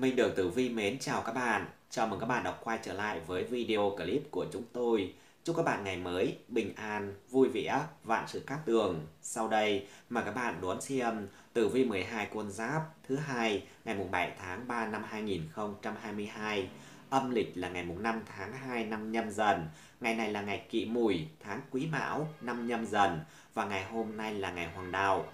Minh Đường Tử Vi mến chào các bạn. Chào mừng các bạn đã quay trở lại với video clip của chúng tôi. Chúc các bạn ngày mới bình an, vui vẻ, vạn sự cát tường. Sau đây mà các bạn đón xem Tử Vi 12 con giáp thứ hai ngày mùng 7 tháng 3 năm 2022. Âm lịch là ngày mùng 5 tháng 2 năm nhâm dần. Ngày này là ngày kỵ mùi, tháng quý mão, năm nhâm dần. Và ngày hôm nay là ngày hoàng đạo,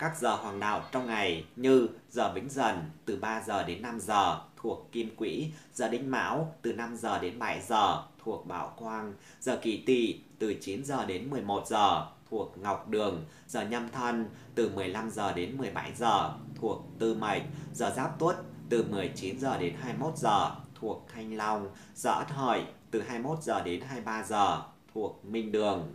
các giờ hoàng đạo trong ngày như giờ Bính Dần từ 3 giờ đến 5 giờ thuộc Kim Quỹ, giờ Đinh Mão từ 5 giờ đến 7 giờ thuộc Bảo Quang, giờ kỷ Tỵ từ 9 giờ đến 11 giờ thuộc Ngọc Đường, giờ Nhâm Thân từ 15 giờ đến 17 giờ thuộc Tư Mệnh, giờ Giáp Tuất từ 19 giờ đến 21 giờ thuộc Thanh Long, giờ Ất Hợi từ 21 giờ đến 23 giờ thuộc Minh Đường.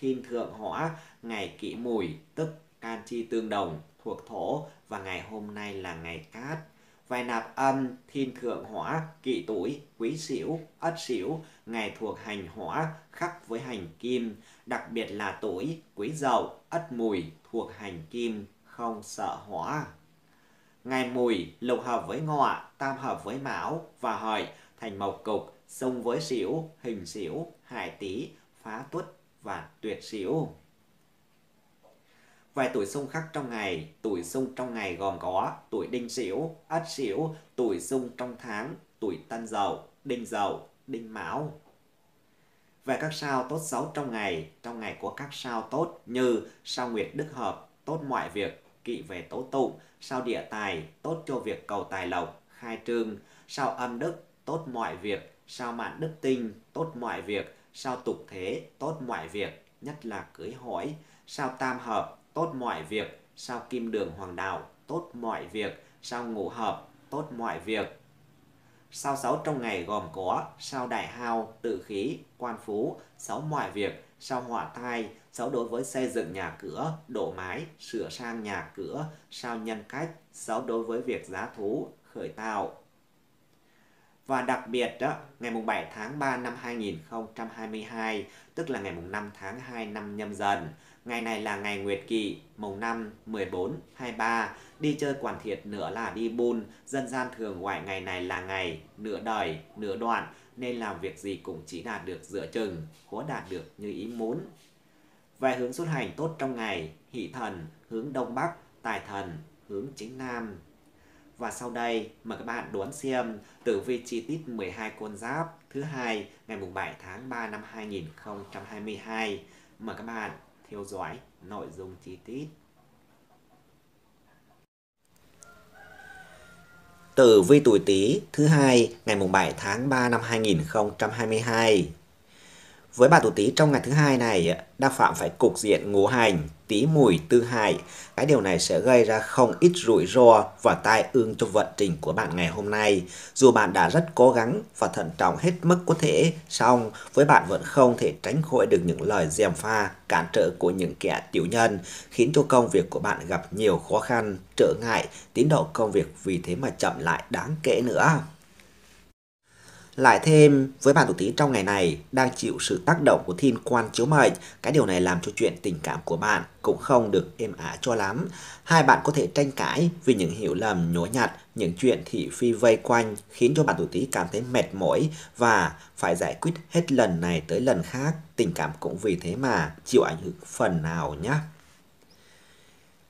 thiên thượng hỏa, ngày kỵ mùi, tức can chi tương đồng, thuộc thổ và ngày hôm nay là ngày cát. Vài nạp âm, thiên thượng hỏa, kỵ tuổi, quý xỉu, ất xỉu, ngày thuộc hành hỏa, khắc với hành kim, đặc biệt là tuổi, quý dậu, ất mùi, thuộc hành kim, không sợ hỏa. Ngày mùi, lục hợp với ngọ, tam hợp với mão và hợi, thành mộc cục, xung với xỉu, hình xỉu, hải tý, phá tuất và tuyệt xỉu. Vài tuổi xung khắc trong ngày, tuổi xung trong ngày gồm có tuổi đinh xỉu, ất xỉu, tuổi xung trong tháng, tuổi tân dậu, đinh dậu, đinh mão. Về các sao tốt xấu trong ngày, trong ngày có các sao tốt như sao nguyệt đức hợp, tốt mọi việc, kỵ về tố tụng, sao địa tài, tốt cho việc cầu tài lộc, khai trương, sao âm đức, tốt mọi việc, sao mạng đức tinh, tốt mọi việc, sao tục thế tốt mọi việc, nhất là cưới hỏi, sao tam hợp tốt mọi việc, sao kim đường hoàng đạo tốt mọi việc, sao ngũ hợp tốt mọi việc. Sao sáu trong ngày gồm có sao đại hao, tự khí, quan phú, sáu mọi việc, sao hỏa thai, sau đối với xây dựng nhà cửa, đổ mái, sửa sang nhà cửa, sao nhân cách, sau đối với việc giá thú, khởi tạo. Và đặc biệt đó, ngày mùng 7 tháng 3 năm 2022, tức là ngày mùng 5 tháng 2 năm nhâm dần, ngày này là ngày Nguyệt Kỵ, mùng 5, 14, 23, đi chơi quản thiệt nữa là đi bùn dân gian thường gọi ngày này là ngày, nửa đời, nửa đoạn, nên làm việc gì cũng chỉ đạt được dựa chừng, khó đạt được như ý muốn. Về hướng xuất hành tốt trong ngày, hỷ thần, hướng đông bắc, tài thần, hướng chính nam. Và sau đây mời các bạn đoán xem tử vi chi tiết 12 con giáp thứ hai ngày 7 tháng 3 năm 2022. Mời các bạn theo dõi nội dung chi tiết. Tử vi tuổi Tý thứ hai ngày 7 tháng 3 năm 2022. Với bà tuổi Tý trong ngày thứ hai này, đa phạm phải cục diện ngũ hành, Tý mùi tư hại. Cái điều này sẽ gây ra không ít rủi ro và tai ương cho vận trình của bạn ngày hôm nay. Dù bạn đã rất cố gắng và thận trọng hết mức có thể, song với bạn vẫn không thể tránh khỏi được những lời gièm pha, cản trở của những kẻ tiểu nhân, khiến cho công việc của bạn gặp nhiều khó khăn, trở ngại, tiến độ công việc vì thế mà chậm lại đáng kể nữa. Lại thêm với bạn tuổi Tý trong ngày này đang chịu sự tác động của thiên quan chiếu mệnh, cái điều này làm cho chuyện tình cảm của bạn cũng không được êm ả cho lắm. Hai bạn có thể tranh cãi vì những hiểu lầm nhố nhặt, những chuyện thị phi vây quanh khiến cho bạn tuổi Tý cảm thấy mệt mỏi và phải giải quyết hết lần này tới lần khác. Tình cảm cũng vì thế mà chịu ảnh hưởng phần nào nhé.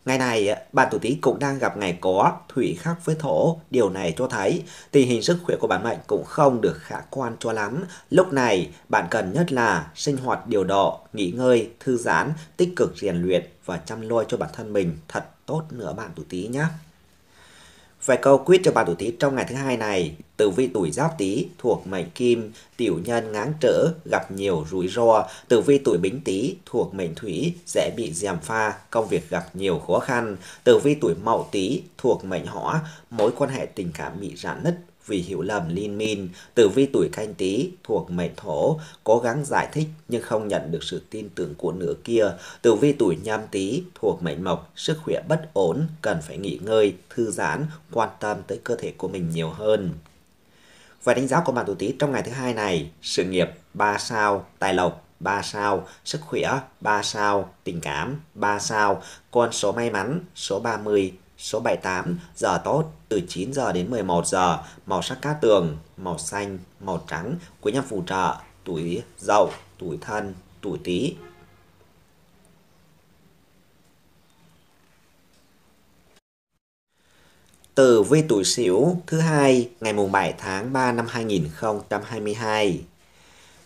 Ngày này, à, bạn tuổi Tý cũng đang gặp ngày có thủy khắc với thổ. Điều này cho thấy tình hình sức khỏe của bạn mệnh cũng không được khả quan cho lắm. Lúc này, bạn cần nhất là sinh hoạt điều độ, nghỉ ngơi, thư giãn, tích cực rèn luyện và chăm lo cho bản thân mình thật tốt nữa bạn tuổi Tý nhé. Vài câu quyết cho bà tuổi Tý trong ngày thứ hai này. Tử vi tuổi Giáp Tý thuộc mệnh Kim, tiểu nhân ngáng trở, gặp nhiều rủi ro. Tử vi tuổi Bính Tý thuộc mệnh Thủy, dễ bị gièm pha, công việc gặp nhiều khó khăn. Tử vi tuổi Mậu Tý thuộc mệnh Hỏa, mối quan hệ tình cảm bị rạn nứt, vì hiểu lầm Lin Min, tử vi tuổi canh tí thuộc mệnh thổ, cố gắng giải thích nhưng không nhận được sự tin tưởng của nửa kia. Tử vi tuổi nhâm tí thuộc mệnh mộc, sức khỏe bất ổn, cần phải nghỉ ngơi, thư giãn, quan tâm tới cơ thể của mình nhiều hơn. Và đánh giá của bạn tuổi tí trong ngày thứ hai này, sự nghiệp 3 sao, tài lộc 3 sao, sức khỏe 3 sao, tình cảm 3 sao, con số may mắn số 30 Số 78, giờ tốt từ 9 giờ đến 11 giờ, màu sắc cát tường, màu xanh, màu trắng, quý nhân phù trợ, tuổi dậu, tuổi thân, tuổi tý. từ vi tuổi Sửu thứ hai ngày mùng 7 tháng 3 năm 2022.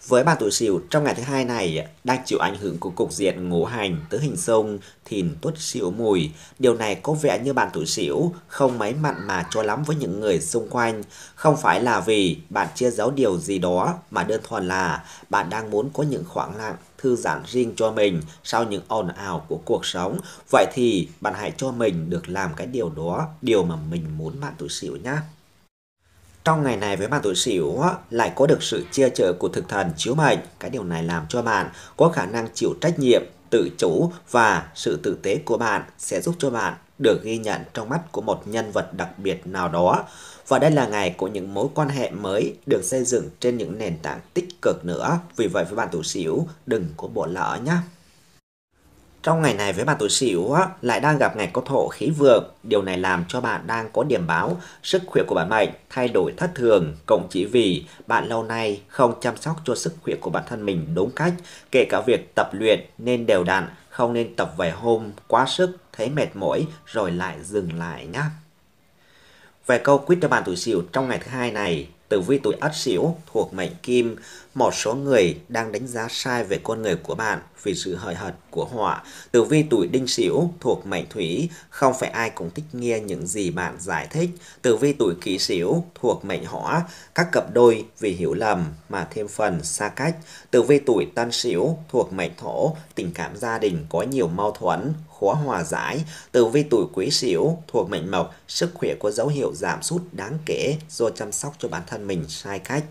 Với bạn tuổi sửu trong ngày thứ hai này đang chịu ảnh hưởng của cục diện ngũ hành tứ hình sông thìn tuất sửu mùi. Điều này có vẻ như bạn tuổi sửu không mấy mặn mà cho lắm với những người xung quanh. Không phải là vì bạn chưa giấu điều gì đó mà đơn thuần là bạn đang muốn có những khoảng lặng thư giãn riêng cho mình sau những ồn ào của cuộc sống. Vậy thì bạn hãy cho mình được làm cái điều đó, điều mà mình muốn bạn tuổi sửu nhé. Trong ngày này với bạn tuổi sửu lại có được sự che chở của thực thần chiếu mệnh. Cái điều này làm cho bạn có khả năng chịu trách nhiệm, tự chủ và sự tử tế của bạn sẽ giúp cho bạn được ghi nhận trong mắt của một nhân vật đặc biệt nào đó. Và đây là ngày của những mối quan hệ mới được xây dựng trên những nền tảng tích cực nữa. Vì vậy với bạn tuổi sửu đừng có bỏ lỡ nhé. Trong ngày này với bạn tuổi sửu lại đang gặp ngày có thổ khí vượng, điều này làm cho bạn đang có điểm báo sức khỏe của bạn mạnh thay đổi thất thường, cộng chỉ vì bạn lâu nay không chăm sóc cho sức khỏe của bản thân mình đúng cách, kể cả việc tập luyện nên đều đặn, không nên tập vài hôm quá sức, thấy mệt mỏi rồi lại dừng lại nhé. Về câu quyết cho bạn tuổi sửu trong ngày thứ hai này, tử vi tuổi ất sửu thuộc mệnh kim một số người đang đánh giá sai về con người của bạn vì sự hời hợt của họ. Tử vi tuổi đinh sửu thuộc mệnh thủy, không phải ai cũng thích nghe những gì bạn giải thích. Tử vi tuổi kỷ sửu thuộc mệnh hỏa, các cặp đôi vì hiểu lầm mà thêm phần xa cách. Tử vi tuổi tân sửu thuộc mệnh thổ, tình cảm gia đình có nhiều mâu thuẫn, khó hòa giải. Tử vi tuổi quý sửu thuộc mệnh mộc, sức khỏe có dấu hiệu giảm sút đáng kể do chăm sóc cho bản thân mình sai cách.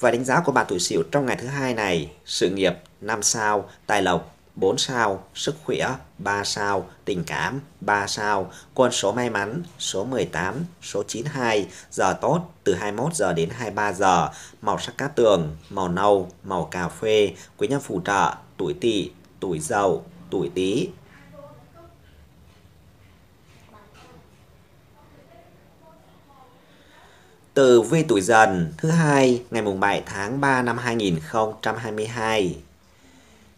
Và đánh giá của bạn tuổi Sửu trong ngày thứ hai này, sự nghiệp 5 sao, tài lộc 4 sao, sức khỏe 3 sao, tình cảm 3 sao, con số may mắn số 18, số 92, giờ tốt từ 21 giờ đến 23 giờ, màu sắc cát tường, màu nâu, màu cà phê, quý nhân phù trợ, tuổi tỵ, tuổi dậu, tuổi tý, từ vi tuổi dần thứ hai ngày mùng 7 tháng 3 năm 2022.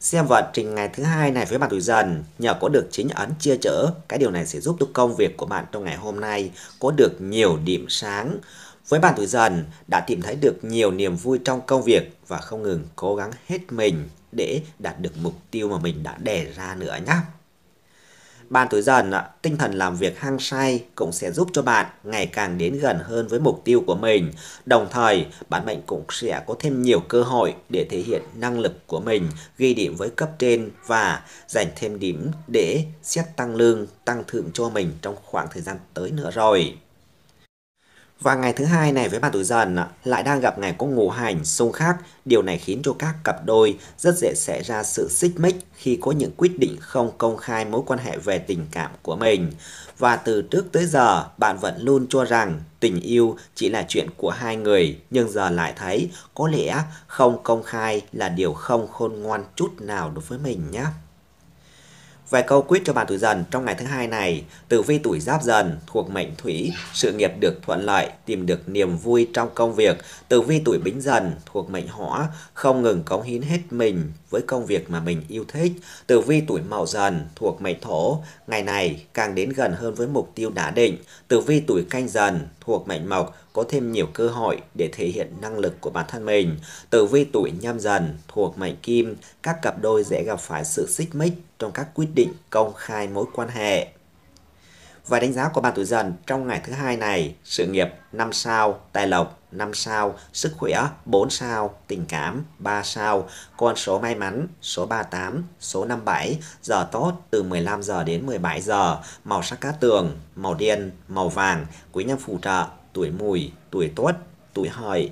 Xem vận trình ngày thứ hai này với bạn tuổi dần nhờ có được chính ấn chia chở, cái điều này sẽ giúp cho công việc của bạn trong ngày hôm nay có được nhiều điểm sáng. Với bạn tuổi dần đã tìm thấy được nhiều niềm vui trong công việc và không ngừng cố gắng hết mình để đạt được mục tiêu mà mình đã đề ra nữa nhé. Ban tuổi dần, tinh thần làm việc hăng say cũng sẽ giúp cho bạn ngày càng đến gần hơn với mục tiêu của mình. Đồng thời, bản mệnh cũng sẽ có thêm nhiều cơ hội để thể hiện năng lực của mình, ghi điểm với cấp trên và dành thêm điểm để xét tăng lương, tăng thưởng cho mình trong khoảng thời gian tới nữa rồi. Và ngày thứ hai này với bạn tuổi dần lại đang gặp ngày có ngũ hành xung khắc, điều này khiến cho các cặp đôi rất dễ xảy ra sự xích mích khi có những quyết định không công khai mối quan hệ về tình cảm của mình. Và từ trước tới giờ, bạn vẫn luôn cho rằng tình yêu chỉ là chuyện của hai người, nhưng giờ lại thấy có lẽ không công khai là điều không khôn ngoan chút nào đối với mình nhé. Vài câu quyết cho bạn tuổi dần trong ngày thứ hai này, tử vi tuổi giáp dần thuộc mệnh thủy, sự nghiệp được thuận lợi, tìm được niềm vui trong công việc. Tử vi tuổi bính dần thuộc mệnh hỏa, không ngừng cống hiến hết mình với công việc mà mình yêu thích. Tử vi tuổi mậu dần thuộc mệnh thổ, ngày này càng đến gần hơn với mục tiêu đã định. Tử vi tuổi canh dần thuộc mệnh mộc, có thêm nhiều cơ hội để thể hiện năng lực của bản thân mình. Tử vi tuổi nhâm dần thuộc mệnh kim, các cặp đôi dễ gặp phải sự xích mích trong các quyết định công khai mối quan hệ. Và đánh giá của bạn tuổi dần trong ngày thứ hai này, sự nghiệp 5 sao, tài lộc 5 sao, sức khỏe 4 sao, tình cảm 3 sao, con số may mắn số 38, số 57, giờ tốt từ 15 giờ đến 17 giờ, màu sắc cá tường, màu đen, màu vàng, quý nhân phù trợ, tuổi mùi, tuổi tuất, tuổi hợi.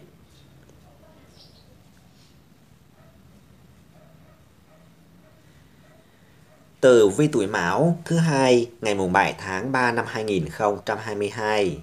từ vi tuổi Mão thứ hai ngày mùng 7 tháng 3 năm 2022.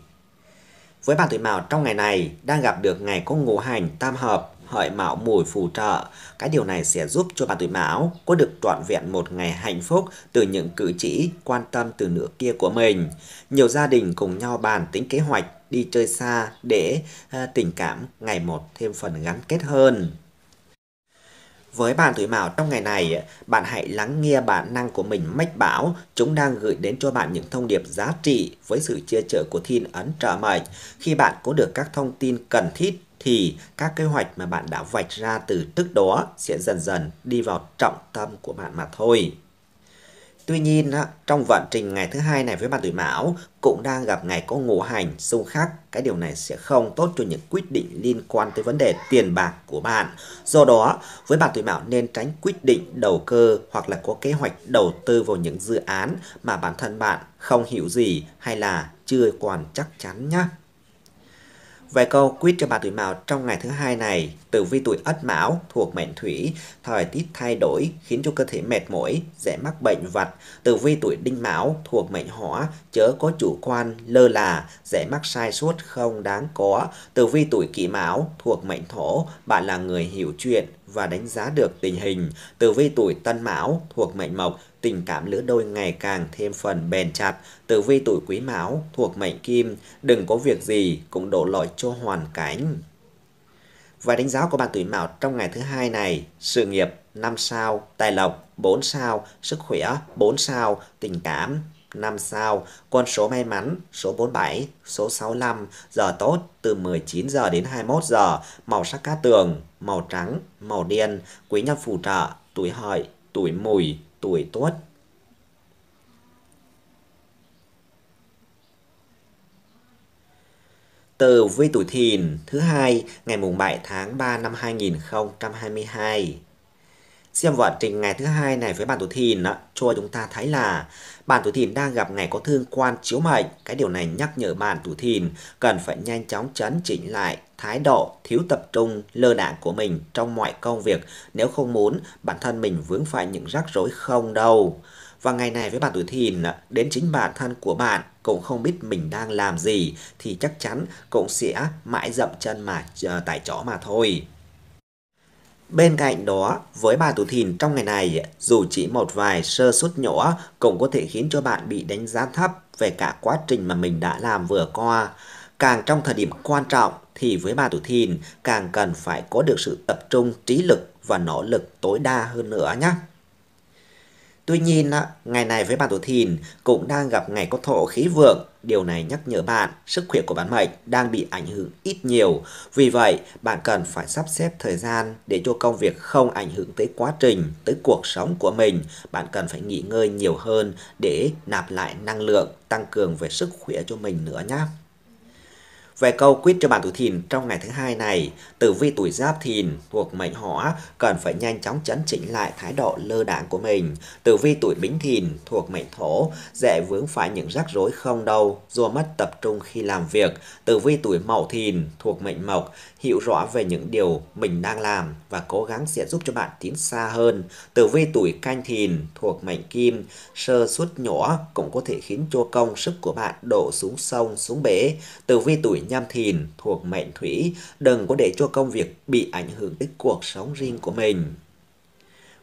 Với bạn tuổi Mão trong ngày này đang gặp được ngày có ngũ hành tam hợp hợi mão mùi phù trợ. Cái điều này sẽ giúp cho bạn tuổi mão có được trọn vẹn một ngày hạnh phúc từ những cử chỉ quan tâm từ nửa kia của mình. Nhiều gia đình cùng nhau bàn tính kế hoạch đi chơi xa để à, tình cảm ngày một thêm phần gắn kết hơn. Với bạn tuổi mão trong ngày này, bạn hãy lắng nghe bản năng của mình mách bảo, chúng đang gửi đến cho bạn những thông điệp giá trị với sự chia trợ của thiên ấn trợ mệnh. Khi bạn có được các thông tin cần thiết thì các kế hoạch mà bạn đã vạch ra từ trước đó sẽ dần dần đi vào trọng tâm của bạn mà thôi. Tuy nhiên, trong vận trình ngày thứ hai này với bạn tuổi Mão cũng đang gặp ngày có ngũ hành xung khắc. Cái điều này sẽ không tốt cho những quyết định liên quan tới vấn đề tiền bạc của bạn. Do đó, với bạn tuổi Mão nên tránh quyết định đầu cơ hoặc là có kế hoạch đầu tư vào những dự án mà bản thân bạn không hiểu gì hay là chưa còn chắc chắn nhé. Vài câu quyết cho bà tuổi Mão trong ngày thứ hai này, tử vi tuổi Ất Mão thuộc mệnh Thủy, thời tiết thay đổi khiến cho cơ thể mệt mỏi, dễ mắc bệnh vặt. Tử vi tuổi Đinh Mão thuộc mệnh Hỏa, chớ có chủ quan, lơ là, dễ mắc sai suốt không đáng có. Tử vi tuổi Kỷ Mão thuộc mệnh Thổ, bạn là người hiểu chuyện, và đánh giá được tình hình, tử vi tuổi Tân Mão thuộc mệnh Mộc, tình cảm lứa đôi ngày càng thêm phần bền chặt, tử vi tuổi Quý Mão thuộc mệnh Kim, đừng có việc gì cũng đổ lỗi cho hoàn cảnh. Và đánh giá của bạn tuổi Mão trong ngày thứ hai này, sự nghiệp 5 sao, tài lộc 4 sao, sức khỏe 4 sao, tình cảm 5 sao, con số may mắn số 47, số 65, giờ tốt từ 19 giờ đến 21 giờ, màu sắc cát tường, màu trắng, màu đen, quý nhân phù trợ, tuổi hợi, tuổi mùi, tuổi tuất. Từ vi tuổi thìn thứ hai ngày mùng 7 tháng 3 năm 2022. Xem vận trình ngày thứ hai này với bạn tuổi thìn, cho chúng ta thấy là bạn tuổi thìn đang gặp ngày có thương quan chiếu mệnh. Cái điều này nhắc nhở bạn tuổi thìn cần phải nhanh chóng chấn chỉnh lại thái độ thiếu tập trung lơ đảng của mình trong mọi công việc nếu không muốn bản thân mình vướng phải những rắc rối không đâu. Và ngày này với bạn tuổi thìn, đến chính bản thân của bạn cũng không biết mình đang làm gì thì chắc chắn cũng sẽ mãi dậm chân mà ờ, tại chỗ mà thôi. Bên cạnh đó, với bà tuổi thìn trong ngày này, dù chỉ một vài sơ suất nhỏ cũng có thể khiến cho bạn bị đánh giá thấp về cả quá trình mà mình đã làm vừa qua. Càng trong thời điểm quan trọng thì với bà tuổi thìn càng cần phải có được sự tập trung, trí lực và nỗ lực tối đa hơn nữa nhé. Tuy nhiên, ngày này với bạn tuổi thìn cũng đang gặp ngày có thổ khí vượng. Điều này nhắc nhở bạn, sức khỏe của bạn mệnh đang bị ảnh hưởng ít nhiều. Vì vậy, bạn cần phải sắp xếp thời gian để cho công việc không ảnh hưởng tới quá trình, tới cuộc sống của mình. Bạn cần phải nghỉ ngơi nhiều hơn để nạp lại năng lượng, tăng cường về sức khỏe cho mình nữa nhé. Về câu quyết cho bạn tuổi thìn trong ngày thứ hai này, tử vi tuổi giáp thìn thuộc mệnh hỏa cần phải nhanh chóng chấn chỉnh lại thái độ lơ đảng của mình. Tử vi tuổi bính thìn thuộc mệnh thổ dễ vướng phải những rắc rối không đâu do mất tập trung khi làm việc. Tử vi tuổi mậu thìn thuộc mệnh mộc hiểu rõ về những điều mình đang làm và cố gắng sẽ giúp cho bạn tiến xa hơn. Tử vi tuổi canh thìn thuộc mệnh kim sơ suất nhỏ cũng có thể khiến cho công sức của bạn đổ xuống sông xuống bể. Tử vi tuổi Nham Thìn thuộc mệnh Thủy, đừng có để cho công việc bị ảnh hưởng đến cuộc sống riêng của mình.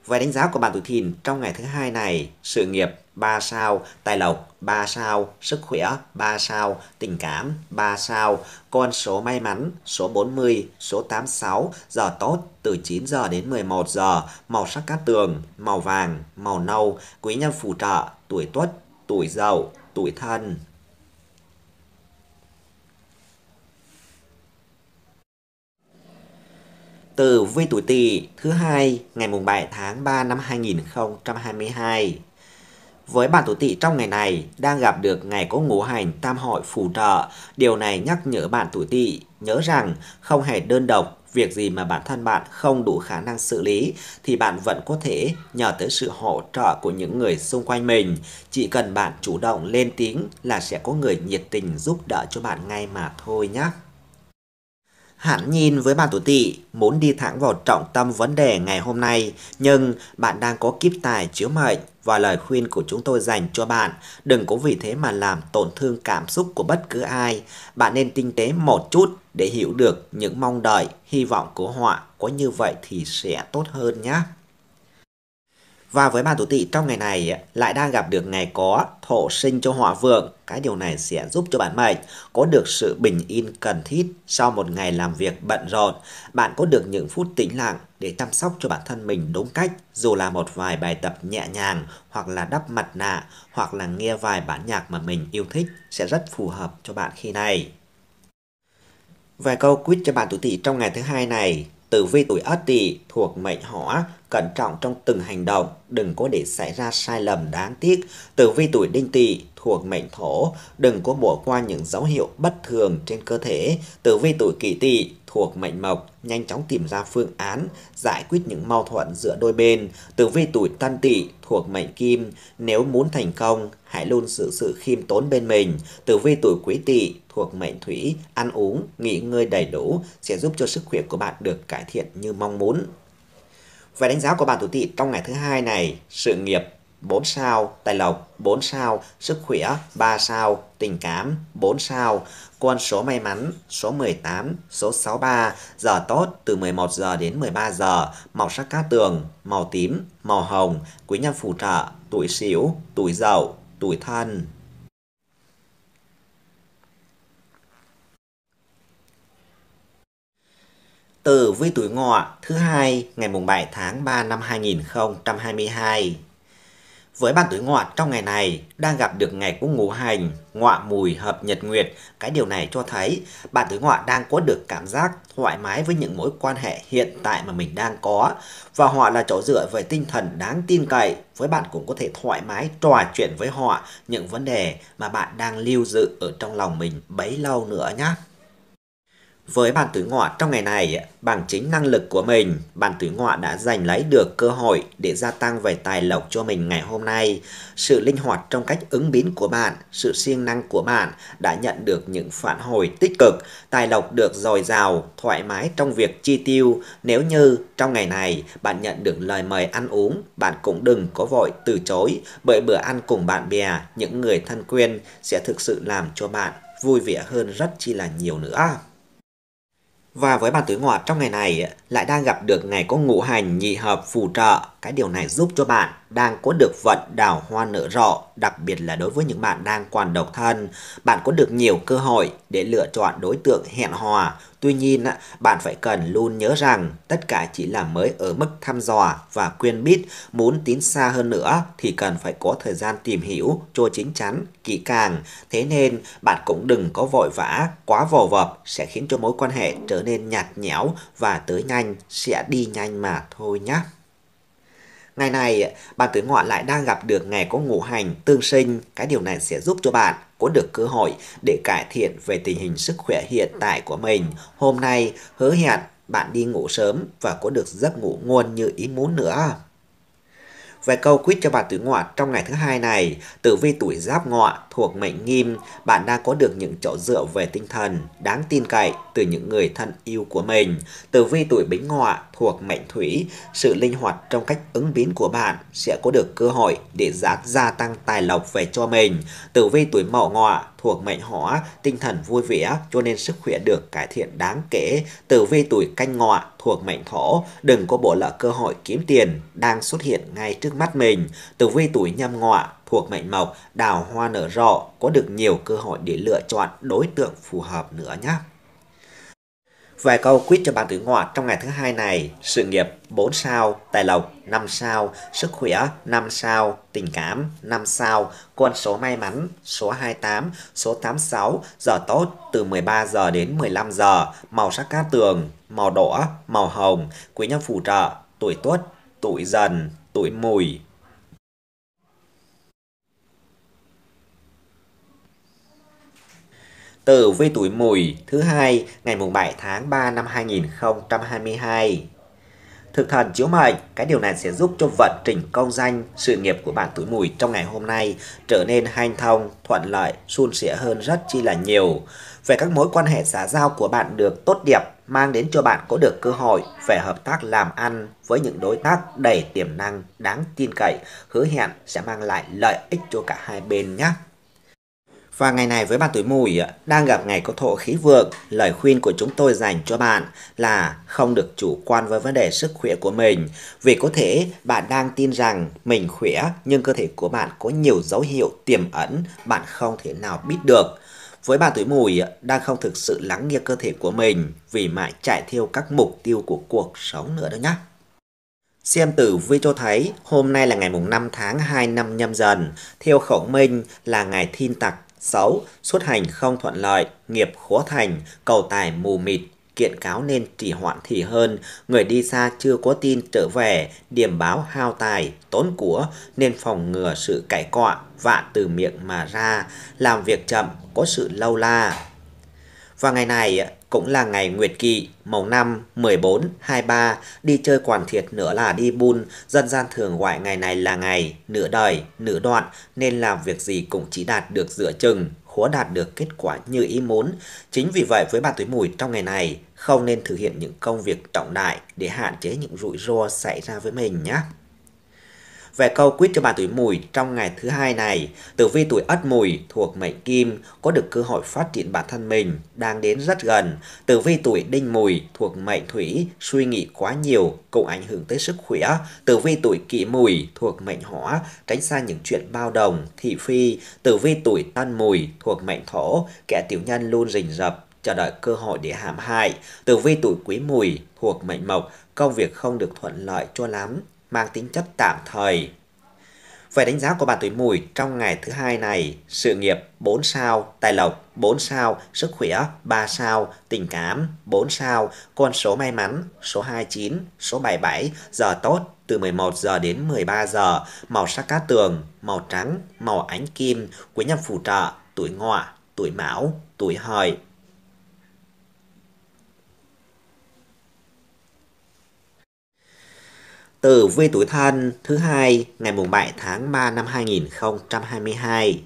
Về đánh giá của bạn tuổi Thìn trong ngày thứ hai này, sự nghiệp 3 sao, tài lộc 3 sao, sức khỏe 3 sao, tình cảm 3 sao, con số may mắn số 40, số 86, giờ tốt từ 9 giờ đến 11 giờ, màu sắc cát tường, màu vàng, màu nâu, quý nhân phù trợ, tuổi tuất, tuổi dậu, tuổi thân. từ vi tuổi Tỵ thứ hai ngày mùng 7 tháng 3 năm 2022. Với bạn tuổi Tỵ trong ngày này đang gặp được ngày có ngũ hành tam hội phù trợ, điều này nhắc nhở bạn tuổi Tỵ nhớ rằng không hề đơn độc việc gì mà bản thân bạn không đủ khả năng xử lý thì bạn vẫn có thể nhờ tới sự hỗ trợ của những người xung quanh mình. Chỉ cần bạn chủ động lên tiếng là sẽ có người nhiệt tình giúp đỡ cho bạn ngay mà thôi nhé. Hẳn nhìn với bạn tuổi tỵ muốn đi thẳng vào trọng tâm vấn đề ngày hôm nay, nhưng bạn đang có kiếp tài chiếu mệnh và lời khuyên của chúng tôi dành cho bạn, đừng có vì thế mà làm tổn thương cảm xúc của bất cứ ai. Bạn nên tinh tế một chút để hiểu được những mong đợi, hy vọng của họ, có như vậy thì sẽ tốt hơn nhé. Và với bà tuổi tỵ trong ngày này lại đang gặp được ngày có thổ sinh cho họa vượng. Cái điều này sẽ giúp cho bạn mệnh có được sự bình yên cần thiết sau một ngày làm việc bận rộn. Bạn có được những phút tĩnh lặng để chăm sóc cho bản thân mình đúng cách dù là một vài bài tập nhẹ nhàng hoặc là đắp mặt nạ hoặc là nghe vài bản nhạc mà mình yêu thích sẽ rất phù hợp cho bạn khi này. Vài câu quýt cho bạn tuổi tỵ trong ngày thứ hai này, tử vi tuổi Ất Tỵ thuộc mệnh Hỏa cẩn trọng trong từng hành động, đừng có để xảy ra sai lầm đáng tiếc. Tử vi tuổi đinh tỵ thuộc mệnh thổ, đừng có bỏ qua những dấu hiệu bất thường trên cơ thể. Tử vi tuổi kỷ tỵ thuộc mệnh mộc, nhanh chóng tìm ra phương án giải quyết những mâu thuẫn giữa đôi bên. Tử vi tuổi tân tỵ thuộc mệnh kim, nếu muốn thành công hãy luôn giữ sự khiêm tốn bên mình. Tử vi tuổi quý tỵ thuộc mệnh thủy, ăn uống, nghỉ ngơi đầy đủ sẽ giúp cho sức khỏe của bạn được cải thiện như mong muốn. Về đánh giá của bạn tuổi Tỵ trong ngày thứ hai này, sự nghiệp 4 sao, tài lộc 4 sao, sức khỏe 3 sao, tình cảm 4 sao, con số may mắn số 18, số 63, giờ tốt từ 11 giờ đến 13 giờ, màu sắc cá tường, màu tím, màu hồng, quý nhân phù trợ, tuổi xỉu tuổi dậu, tuổi thân. tử vi tuổi ngọ thứ hai ngày mùng 7 tháng 3 năm 2022. Với bạn tuổi ngọ trong ngày này đang gặp được ngày cung ngũ hành, ngọ mùi hợp nhật nguyệt, cái điều này cho thấy bạn tuổi ngọ đang có được cảm giác thoải mái với những mối quan hệ hiện tại mà mình đang có và họ là chỗ dựa về tinh thần đáng tin cậy, với bạn cũng có thể thoải mái trò chuyện với họ những vấn đề mà bạn đang lưu giữ ở trong lòng mình bấy lâu nữa nhé. Với bàn túi ngọa trong ngày này, bằng chính năng lực của mình, bàn túi ngọa đã giành lấy được cơ hội để gia tăng về tài lộc cho mình ngày hôm nay. Sự linh hoạt trong cách ứng biến của bạn, sự siêng năng của bạn đã nhận được những phản hồi tích cực, tài lộc được dồi dào, thoải mái trong việc chi tiêu. Nếu như trong ngày này bạn nhận được lời mời ăn uống, bạn cũng đừng có vội từ chối, bởi bữa ăn cùng bạn bè, những người thân quen sẽ thực sự làm cho bạn vui vẻ hơn rất chi là nhiều nữa. Và với bàn tử ngọt trong ngày này lại đang gặp được ngày có ngũ hành nhị hợp phù trợ cái điều này giúp cho bạn đang có được vận đào hoa nở rộ, đặc biệt là đối với những bạn đang còn độc thân. Bạn có được nhiều cơ hội để lựa chọn đối tượng hẹn hò. Tuy nhiên, bạn phải cần luôn nhớ rằng tất cả chỉ là mới ở mức thăm dò và quyên biết. Muốn tiến xa hơn nữa thì cần phải có thời gian tìm hiểu cho chính chắn, kỹ càng. Thế nên, bạn cũng đừng có vội vã, quá vò vập sẽ khiến cho mối quan hệ trở nên nhạt nhẽo và tới nhanh sẽ đi nhanh mà thôi nhé. Ngày này, bạn tuổi ngọ lại đang gặp được ngày có ngũ hành tương sinh, cái điều này sẽ giúp cho bạn có được cơ hội để cải thiện về tình hình sức khỏe hiện tại của mình. Hôm nay, hứa hẹn bạn đi ngủ sớm và có được giấc ngủ ngon như ý muốn nữa. Về câu quýt cho bạn tuổi ngọ trong ngày thứ hai này, tử vi tuổi giáp ngọ thuộc mệnh nghiêm, bạn đang có được những chỗ dựa về tinh thần, đáng tin cậy từ những người thân yêu của mình. Tử vi tuổi bính ngọ thuộc mệnh thủy, sự linh hoạt trong cách ứng biến của bạn sẽ có được cơ hội để giá gia tăng tài lộc về cho mình. Tử vi tuổi mậu ngọ thuộc mệnh hỏa, tinh thần vui vẻ cho nên sức khỏe được cải thiện đáng kể. Tử vi tuổi canh ngọ thuộc mệnh thổ, đừng có bỏ lỡ cơ hội kiếm tiền đang xuất hiện ngay trước mắt mình. Tử vi tuổi nhâm ngọ thuộc mệnh mộc, đào hoa nở rộ, có được nhiều cơ hội để lựa chọn đối tượng phù hợp nữa nhé. Vài câu quyết cho bạn tuổi ngọ trong ngày thứ hai này, sự nghiệp 4 sao, tài lộc 5 sao, sức khỏe 5 sao, tình cảm 5 sao, con số may mắn số 28, số 86, giờ tốt từ 13 giờ đến 15 giờ, màu sắc cát tường, màu đỏ, màu hồng, quý nhân phù trợ, tuổi tuất, tuổi dần, tuổi mùi, tử vi tuổi mùi thứ hai ngày mùng 7 tháng 3 năm 2022. Thực thần chiếu mệnh, cái điều này sẽ giúp cho vận trình công danh, sự nghiệp của bạn tuổi mùi trong ngày hôm nay trở nên hanh thông, thuận lợi, suôn sẻ hơn rất chi là nhiều. Về các mối quan hệ xã giao của bạn được tốt đẹp, mang đến cho bạn có được cơ hội về hợp tác làm ăn với những đối tác đầy tiềm năng, đáng tin cậy, hứa hẹn sẽ mang lại lợi ích cho cả hai bên nhé. Và ngày này với bạn tuổi mùi đang gặp ngày có thổ khí vượng, lời khuyên của chúng tôi dành cho bạn là không được chủ quan với vấn đề sức khỏe của mình. Vì có thể bạn đang tin rằng mình khỏe nhưng cơ thể của bạn có nhiều dấu hiệu tiềm ẩn bạn không thể nào biết được. Với bạn tuổi mùi đang không thực sự lắng nghe cơ thể của mình vì mãi chạy theo các mục tiêu của cuộc sống nữa đó nhé. Xem tử vi cho thấy hôm nay là ngày mùng 5 tháng 2 năm nhâm dần, theo khổng minh là ngày thiên tặc 6. Xuất hành không thuận lợi, nghiệp khó thành, cầu tài mù mịt, kiện cáo nên trì hoãn thì hơn, người đi xa chưa có tin trở về, điểm báo hao tài, tốn của nên phòng ngừa sự cãi cọ, vạ từ miệng mà ra, làm việc chậm, có sự lâu la. Và ngày này cũng là ngày Nguyệt Kỵ, mồng 5, 14, 23, đi chơi quản thiệt nữa là đi bun, dân gian thường gọi ngày này là ngày, nửa đời, nửa đoạn, nên làm việc gì cũng chỉ đạt được giữa chừng, khó đạt được kết quả như ý muốn. Chính vì vậy với bà túi mùi trong ngày này, không nên thực hiện những công việc trọng đại để hạn chế những rủi ro xảy ra với mình nhé. Về câu quyết cho bà tuổi mùi trong ngày thứ hai này, tử vi tuổi ất mùi thuộc mệnh kim có được cơ hội phát triển bản thân mình đang đến rất gần. Tử vi tuổi đinh mùi thuộc mệnh thủy suy nghĩ quá nhiều cũng ảnh hưởng tới sức khỏe. Tử vi tuổi kỷ mùi thuộc mệnh hỏa tránh xa những chuyện bao đồng, thị phi. Tử vi tuổi tân mùi thuộc mệnh thổ kẻ tiểu nhân luôn rình rập chờ đợi cơ hội để hãm hại. Tử vi tuổi quý mùi thuộc mệnh mộc, công việc không được thuận lợi cho lắm, mang tính chất tạm thời. Về đánh giá của bạn tuổi mùi trong ngày thứ hai này, sự nghiệp 4 sao, tài lộc 4 sao, sức khỏe 3 sao, tình cảm 4 sao, con số may mắn số 29, số 77, giờ tốt từ 11 giờ đến 13 giờ, màu sắc cá tường, màu trắng, màu ánh kim, quý nhân phù trợ, tuổi ngọ, tuổi mão, tuổi hợi, Tử vi tuổi thân thứ hai ngày mùng 7 tháng 3 năm 2022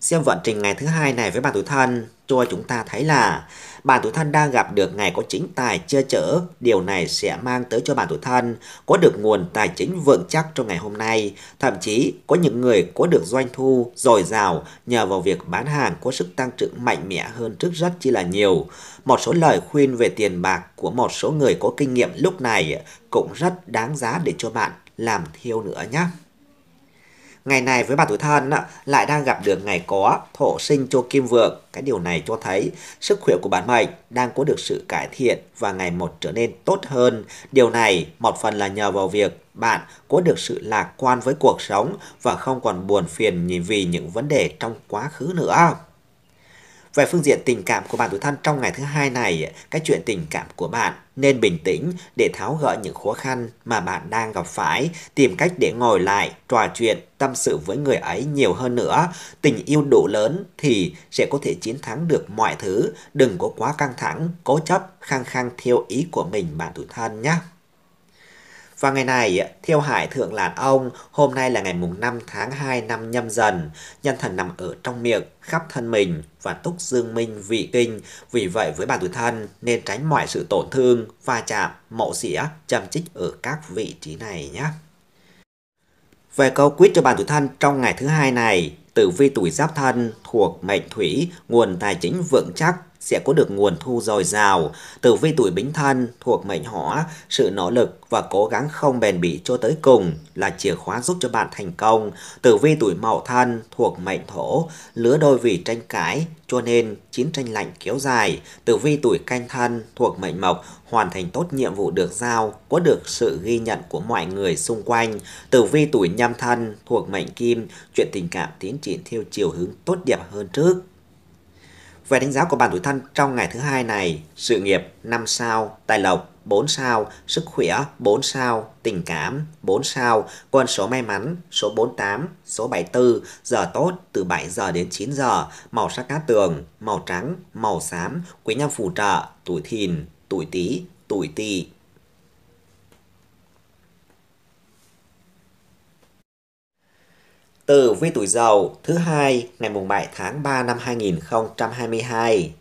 xem vận trình ngày thứ hai này với bạn tuổi thân cho chúng ta thấy là bạn tuổi thân đang gặp được ngày có chính tài che chở, điều này sẽ mang tới cho bạn tuổi thân có được nguồn tài chính vững chắc trong ngày hôm nay, thậm chí có những người có được doanh thu dồi dào nhờ vào việc bán hàng có sức tăng trưởng mạnh mẽ hơn trước rất chi là nhiều. Một số lời khuyên về tiền bạc của một số người có kinh nghiệm lúc này cũng rất đáng giá để cho bạn làm theo nữa nhé. Ngày này với bà tuổi thân lại đang gặp được ngày có thổ sinh cho kim vượng. Cái điều này cho thấy sức khỏe của bản mệnh đang có được sự cải thiện và ngày một trở nên tốt hơn. Điều này một phần là nhờ vào việc bạn có được sự lạc quan với cuộc sống và không còn buồn phiền vì những vấn đề trong quá khứ nữa. Về phương diện tình cảm của bạn tuổi thân trong ngày thứ hai này, cái chuyện tình cảm của bạn nên bình tĩnh để tháo gỡ những khó khăn mà bạn đang gặp phải, tìm cách để ngồi lại, trò chuyện, tâm sự với người ấy nhiều hơn nữa. Tình yêu đủ lớn thì sẽ có thể chiến thắng được mọi thứ, đừng có quá căng thẳng, cố chấp, khăng khăng theo ý của mình bạn tuổi thân nhé. Và ngày này, theo hải thượng lạn ông, hôm nay là ngày mùng 5 tháng 2 năm nhâm dần, nhân thần nằm ở trong miệng, khắp thân mình và túc dương minh vị kinh. Vì vậy với bản tuổi thân nên tránh mọi sự tổn thương, va chạm, mậu xỉa, châm chích ở các vị trí này nhé. Về câu quyết cho bản tuổi thân trong ngày thứ hai này, tử vi tuổi giáp thân thuộc mệnh thủy, nguồn tài chính vững chắc, sẽ có được nguồn thu dồi dào. từ vi tuổi bính thân thuộc mệnh hỏa, sự nỗ lực và cố gắng không bền bỉ cho tới cùng là chìa khóa giúp cho bạn thành công. Tử vi tuổi mậu thân thuộc mệnh thổ, lứa đôi vì tranh cãi cho nên chiến tranh lạnh kéo dài. Tử vi tuổi canh thân thuộc mệnh mộc, hoàn thành tốt nhiệm vụ được giao, có được sự ghi nhận của mọi người xung quanh. Tử vi tuổi nhâm thân thuộc mệnh kim, chuyện tình cảm tiến triển theo chiều hướng tốt đẹp hơn trước. Về đánh giá của bạn tuổi thân trong ngày thứ hai này, sự nghiệp 5 sao, tài lộc 4 sao, sức khỏe 4 sao, tình cảm 4 sao, con số may mắn số 48, số 74, giờ tốt từ 7 giờ đến 9 giờ, màu sắc cá tường, màu trắng, màu xám, quý nhân phù trợ, tuổi thìn, tuổi tý, tuổi tỵ. Tử vi tuổi Dậu thứ hai ngày mùng 7 tháng 3 năm 2022.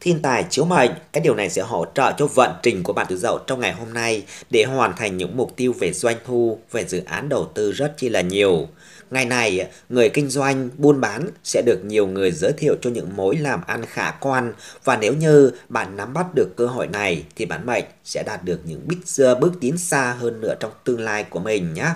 Thiên tài chiếu mệnh, cái điều này sẽ hỗ trợ cho vận trình của bạn tuổi Dậu trong ngày hôm nay để hoàn thành những mục tiêu về doanh thu, về dự án đầu tư rất chi là nhiều. Ngày này, người kinh doanh, buôn bán sẽ được nhiều người giới thiệu cho những mối làm ăn khả quan và nếu như bạn nắm bắt được cơ hội này thì bản mệnh sẽ đạt được những bước tiến xa hơn nữa trong tương lai của mình nhé.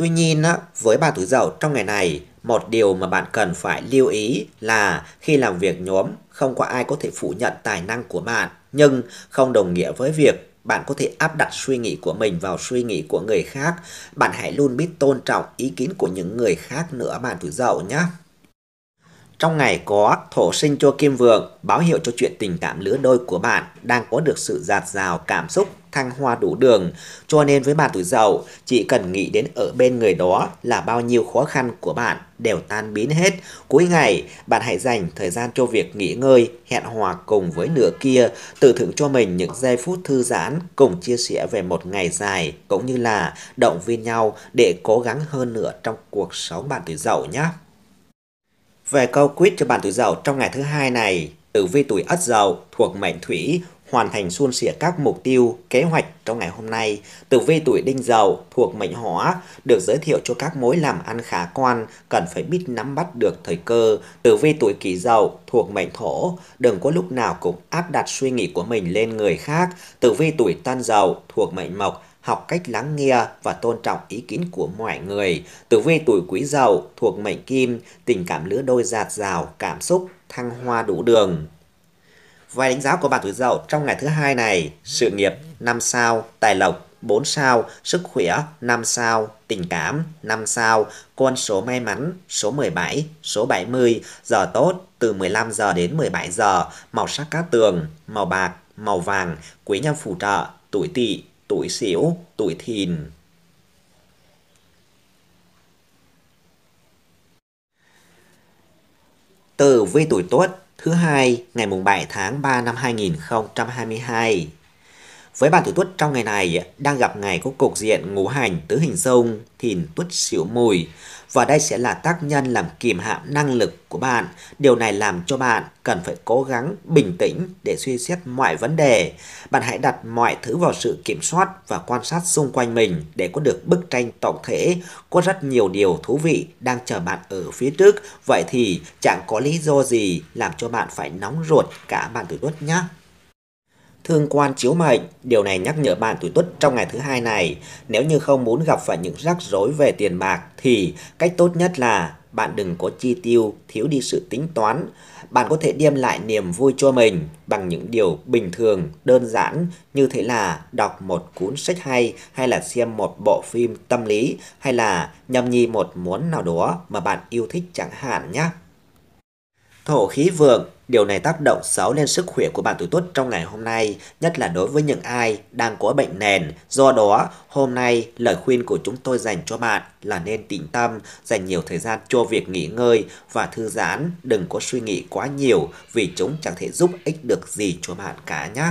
Tuy nhiên, với bà tuổi dậu trong ngày này, một điều mà bạn cần phải lưu ý là khi làm việc nhóm, không có ai có thể phủ nhận tài năng của bạn, nhưng không đồng nghĩa với việc bạn có thể áp đặt suy nghĩ của mình vào suy nghĩ của người khác. Bạn hãy luôn biết tôn trọng ý kiến của những người khác nữa bạn tuổi dậu nhé. Trong ngày có thổ sinh cho kim vượng, báo hiệu cho chuyện tình cảm lứa đôi của bạn đang có được sự giạt rào cảm xúc thăng hoa đủ đường. Cho nên với bà tuổi dậu, chỉ cần nghĩ đến ở bên người đó là bao nhiêu khó khăn của bạn đều tan biến hết. Cuối ngày, bạn hãy dành thời gian cho việc nghỉ ngơi, hẹn hòa cùng với nửa kia, tự thưởng cho mình những giây phút thư giãn, cùng chia sẻ về một ngày dài, cũng như là động viên nhau để cố gắng hơn nữa trong cuộc sống bạn tuổi dậu nhé. Về câu quyết cho bạn tuổi dậu trong ngày thứ hai này, tử vi tuổi ất dậu thuộc mệnh thủy hoàn thành suôn sẻ các mục tiêu, kế hoạch trong ngày hôm nay. Tử vi tuổi đinh dậu thuộc mệnh hỏa được giới thiệu cho các mối làm ăn khả quan, cần phải biết nắm bắt được thời cơ. Tử vi tuổi kỷ dậu thuộc mệnh thổ, đừng có lúc nào cũng áp đặt suy nghĩ của mình lên người khác. Tử vi tuổi tân dậu thuộc mệnh mộc, học cách lắng nghe và tôn trọng ý kiến của mọi người. Tử vi tuổi quý dậu thuộc mệnh kim, tình cảm lứa đôi dạt dào, cảm xúc thăng hoa đủ đường. Và đánh giá của bạn tuổi Dậu trong ngày thứ hai này, sự nghiệp 5 sao, tài lộc 4 sao, sức khỏe 5 sao, tình cảm 5 sao, con số may mắn số 17, số 70, giờ tốt từ 15 giờ đến 17 giờ, màu sắc cá tường, màu bạc, màu vàng, quý nhân phù trợ, tuổi tỵ, tuổi sửu, tuổi thìn. từ vi tuổi tuất thứ hai ngày mùng 7 tháng 3 năm 2022. Với bàn tuổi tuất trong ngày này đang gặp ngày có cục diện ngũ hành tứ hình xung thìn tuất xỉu mùi và đây sẽ là tác nhân làm kìm hãm năng lực của bạn. Điều này làm cho bạn cần phải cố gắng bình tĩnh để suy xét mọi vấn đề. Bạn hãy đặt mọi thứ vào sự kiểm soát và quan sát xung quanh mình để có được bức tranh tổng thể. Có rất nhiều điều thú vị đang chờ bạn ở phía trước. Vậy thì chẳng có lý do gì làm cho bạn phải nóng ruột cả bạn tuổi tuất nhé thương quan chiếu mệnh. Điều này nhắc nhở bạn tuổi tuất trong ngày thứ hai này, nếu như không muốn gặp phải những rắc rối về tiền bạc thì cách tốt nhất là bạn đừng có chi tiêu, thiếu đi sự tính toán. Bạn có thể đem lại niềm vui cho mình bằng những điều bình thường, đơn giản như thế là đọc một cuốn sách hay hay là xem một bộ phim tâm lý hay là nhâm nhi một món nào đó mà bạn yêu thích chẳng hạn nhé. Thổ khí vượng Điều này tác động xấu lên sức khỏe của bạn tuổi Tuất trong ngày hôm nay, nhất là đối với những ai đang có bệnh nền. Do đó, hôm nay lời khuyên của chúng tôi dành cho bạn là nên tĩnh tâm, dành nhiều thời gian cho việc nghỉ ngơi và thư giãn, đừng có suy nghĩ quá nhiều vì chúng chẳng thể giúp ích được gì cho bạn cả nhé.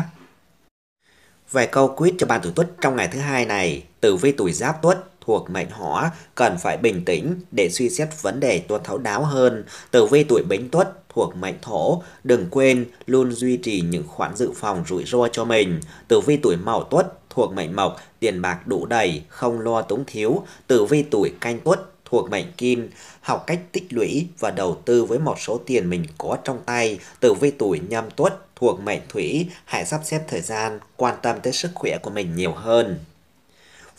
Vài câu quyết cho bạn tuổi Tuất trong ngày thứ hai này, từ vi tuổi Giáp Tuất thuộc mệnh hỏa cần phải bình tĩnh để suy xét vấn đề tuân thấu đáo hơn. Tử vi tuổi bính tuất thuộc mệnh thổ, đừng quên luôn duy trì những khoản dự phòng rủi ro cho mình. Tử vi tuổi mậu tuất thuộc mệnh mộc, tiền bạc đủ đầy, không lo túng thiếu. Tử vi tuổi canh tuất thuộc mệnh kim, học cách tích lũy và đầu tư với một số tiền mình có trong tay. Tử vi tuổi nhâm tuất thuộc mệnh thủy, hãy sắp xếp thời gian, quan tâm tới sức khỏe của mình nhiều hơn.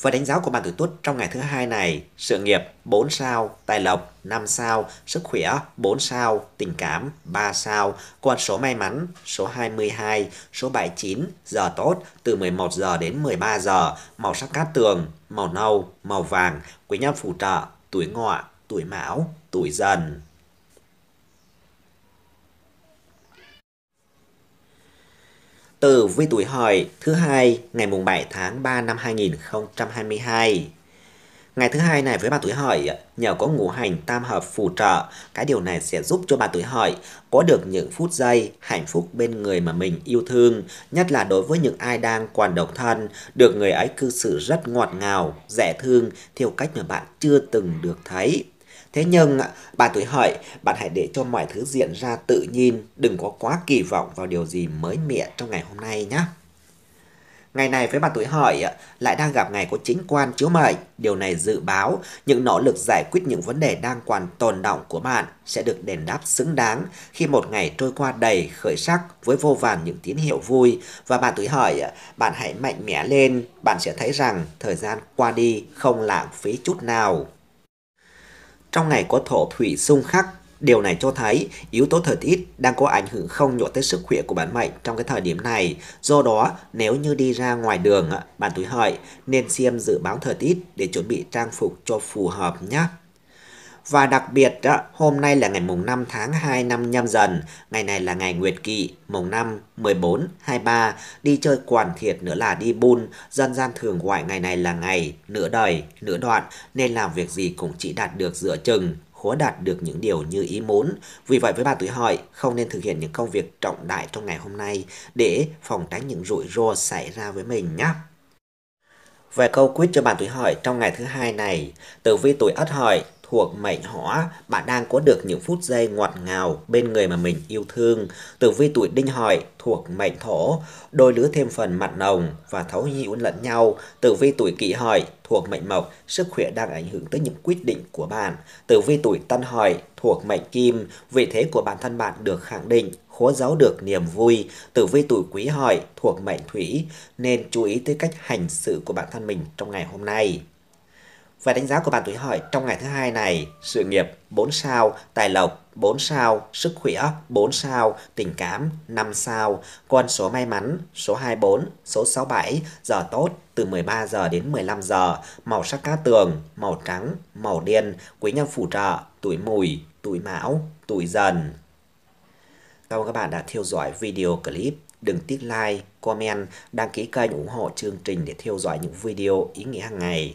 Với đánh giá của bạn tuổi Tuất trong ngày thứ hai này, sự nghiệp 4 sao, tài lộc 5 sao, sức khỏe 4 sao, tình cảm 3 sao, con số may mắn số 22, số 79, giờ tốt từ 11 giờ đến 13 giờ, màu sắc cát tường, màu nâu, màu vàng, quý nhân phù trợ, tuổi ngọ, tuổi mão, tuổi dần. Tử vi tuổi hợi thứ hai ngày mùng 7 tháng 3 năm 2022. Ngày thứ hai này với bà tuổi hợi, nhờ có ngũ hành tam hợp phù trợ, cái điều này sẽ giúp cho bà tuổi hợi có được những phút giây hạnh phúc bên người mà mình yêu thương, nhất là đối với những ai đang còn độc thân, được người ấy cư xử rất ngọt ngào, dễ thương theo cách mà bạn chưa từng được thấy. Thế nhưng, bà tuổi hợi, bạn hãy để cho mọi thứ diễn ra tự nhiên, đừng có quá kỳ vọng vào điều gì mới mẻ trong ngày hôm nay nhé. Ngày này với bà tuổi hợi lại đang gặp ngày có chính quan chiếu mệnh. Điều này dự báo những nỗ lực giải quyết những vấn đề đang còn tồn động của bạn sẽ được đền đáp xứng đáng khi một ngày trôi qua đầy khởi sắc với vô vàn những tín hiệu vui. Và bà tuổi hợi, bạn hãy mạnh mẽ lên, bạn sẽ thấy rằng thời gian qua đi không lãng phí chút nào. Trong ngày có thổ thủy xung khắc, điều này cho thấy yếu tố thời tiết đang có ảnh hưởng không nhỏ tới sức khỏe của bạn mệnh trong cái thời điểm này. Do đó, nếu như đi ra ngoài đường, bạn tuổi hợi nên xem dự báo thời tiết để chuẩn bị trang phục cho phù hợp nhé. Và đặc biệt, hôm nay là ngày mùng 5 tháng 2 năm nhâm dần, ngày này là ngày Nguyệt Kỵ, mùng 5, 14, 23, đi chơi quản thiệt nữa là đi bun, dân gian thường gọi ngày này là ngày nửa đời, nửa đoạn, nên làm việc gì cũng chỉ đạt được giữa chừng, khó đạt được những điều như ý muốn. Vì vậy với bà tuổi hợi, không nên thực hiện những công việc trọng đại trong ngày hôm nay để phòng tránh những rủi ro xảy ra với mình nhé. Về câu quyết cho bạn tuổi hợi trong ngày thứ hai này, tử vi tuổi ất hợi thuộc mệnh hỏa, bạn đang có được những phút giây ngọt ngào bên người mà mình yêu thương. Tử vi tuổi đinh hợi thuộc mệnh thổ, đôi lứa thêm phần mặn nồng và thấu hiểu lẫn nhau. Tử vi tuổi kỷ hợi thuộc mệnh mộc, sức khỏe đang ảnh hưởng tới những quyết định của bạn. Tử vi tuổi tân hợi thuộc mệnh kim, vị thế của bản thân bạn được khẳng định, khó giấu được niềm vui. Tử vi tuổi quý hợi thuộc mệnh thủy, nên chú ý tới cách hành xử của bản thân mình trong ngày hôm nay. Và đánh giá của bạn tuổi hợi trong ngày thứ hai này, sự nghiệp 4 sao, tài lộc 4 sao, sức khỏe 4 sao, tình cảm 5 sao, con số may mắn số 24, số 67, giờ tốt từ 13 giờ đến 15 giờ, màu sắc cá tường, màu trắng, màu đen, quý nhân phù trợ, tuổi mùi, tuổi mão, tuổi dần. Cảm ơn các bạn đã theo dõi video clip. Đừng tiếc like, comment, đăng ký kênh ủng hộ chương trình để theo dõi những video ý nghĩa hàng ngày.